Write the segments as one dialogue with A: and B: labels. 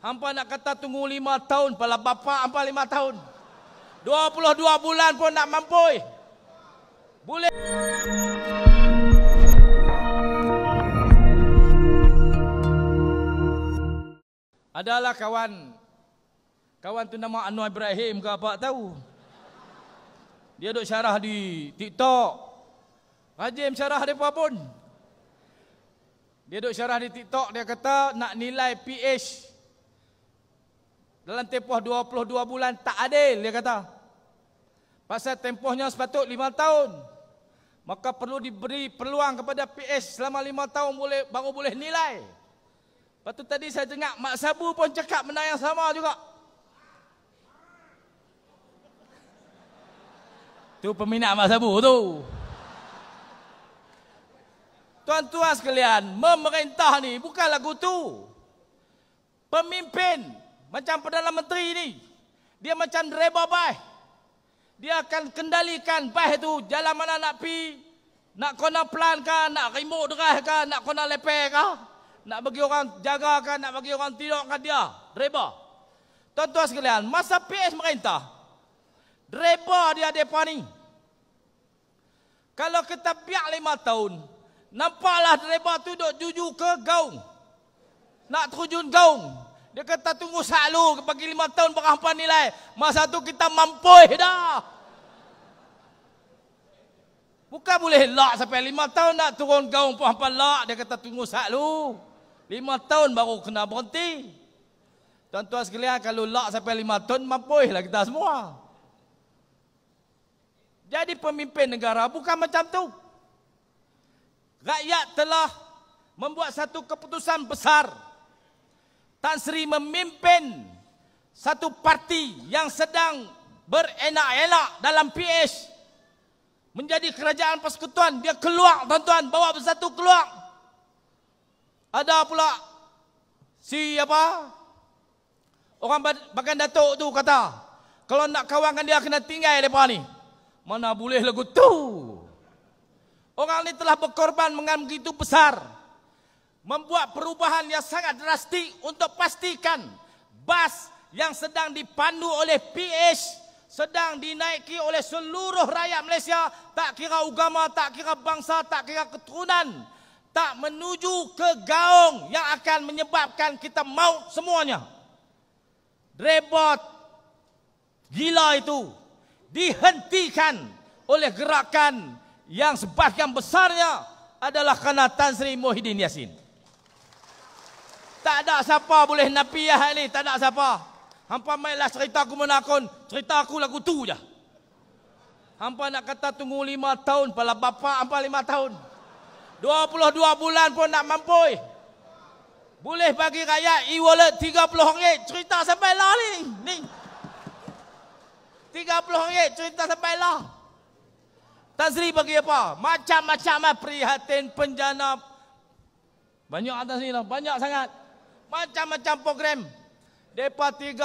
A: Hampa nak kata tunggu lima tahun. Pala bapa hampa lima tahun. Dua puluh dua bulan pun nak mampu. Boleh. Adalah kawan. Kawan tu nama Anwar Ibrahim ke apa tahu. Dia duk syarah di TikTok. Rajim syarah dia pun. Dia duk syarah di TikTok dia kata nak nilai PH dalam tempoh 22 bulan tak adil dia kata. Pasal tempohnya sepatut 5 tahun. Maka perlu diberi peluang kepada PS selama 5 tahun boleh baru boleh nilai. Lepas tu tadi saya dengar Mak Sabu pun cakap benda yang sama juga. Tu peminat Mak Sabu tu. Tuan-tuan sekalian, memerintah ni bukan lagu tu. Pemimpin macam Perdana Menteri ini. Dia macam reba bai. Dia akan kendalikan bai tu jalan mana nak pi, Nak kena pelan kah? Nak remote derah kah? Nak kena leper kah? Nak bagi orang jaga kah? Nak bagi orang tidur kah dia? Reba. Tuan-tuan sekalian, masa PS merintah. Reba dia depan ni. Kalau kita piak lima tahun, nampaklah reba tu duduk juju ke gaung. Nak terjun gaung. Dia kata tunggu satu bagi lima tahun berapa nilai. Masa tu kita mampu dah. Bukan boleh lak sampai lima tahun nak turun gaung pun hampa lak. Dia kata tunggu satu. Lima tahun baru kena berhenti. Tuan-tuan sekalian kalau lak sampai lima tahun mampu lah kita semua. Jadi pemimpin negara bukan macam tu. Rakyat telah membuat satu keputusan besar. Besar. Tan Sri memimpin satu parti yang sedang berenak-enak dalam PH menjadi kerajaan persekutuan dia keluar tuan-tuan bawa bersatu keluar ada pula si apa orang bagan datuk tu kata kalau nak kawankan dia kena tinggal depa ni mana boleh lagu tu orang ni telah berkorban dengan gitu besar membuat perubahan yang sangat drastik untuk pastikan bas yang sedang dipandu oleh PH sedang dinaiki oleh seluruh rakyat Malaysia tak kira agama tak kira bangsa tak kira keturunan tak menuju ke gaung yang akan menyebabkan kita mau semuanya rebot gila itu dihentikan oleh gerakan yang sebahagian besarnya adalah kerana Tan Sri Muhyiddin Yassin tak ada siapa boleh napiah ni, tak ada siapa. Hampa mailah cerita aku menakon, cerita aku lagu tu je. Hampa nak kata tunggu lima tahun, pala bapa hampa lima tahun. Dua puluh dua bulan pun nak mampu. Boleh bagi rakyat e-wallet tiga puluh ringgit, cerita sampai lah ni. ni. Tiga puluh ringgit, cerita sampai lah. Tazri bagi apa? Macam-macam lah prihatin penjana. Banyak atas ni lah, banyak sangat. Macam-macam program. Depa 30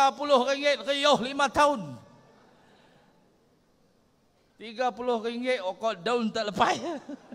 A: ringgit riuh 5 tahun. 30 ringgit okok daun tak lepas.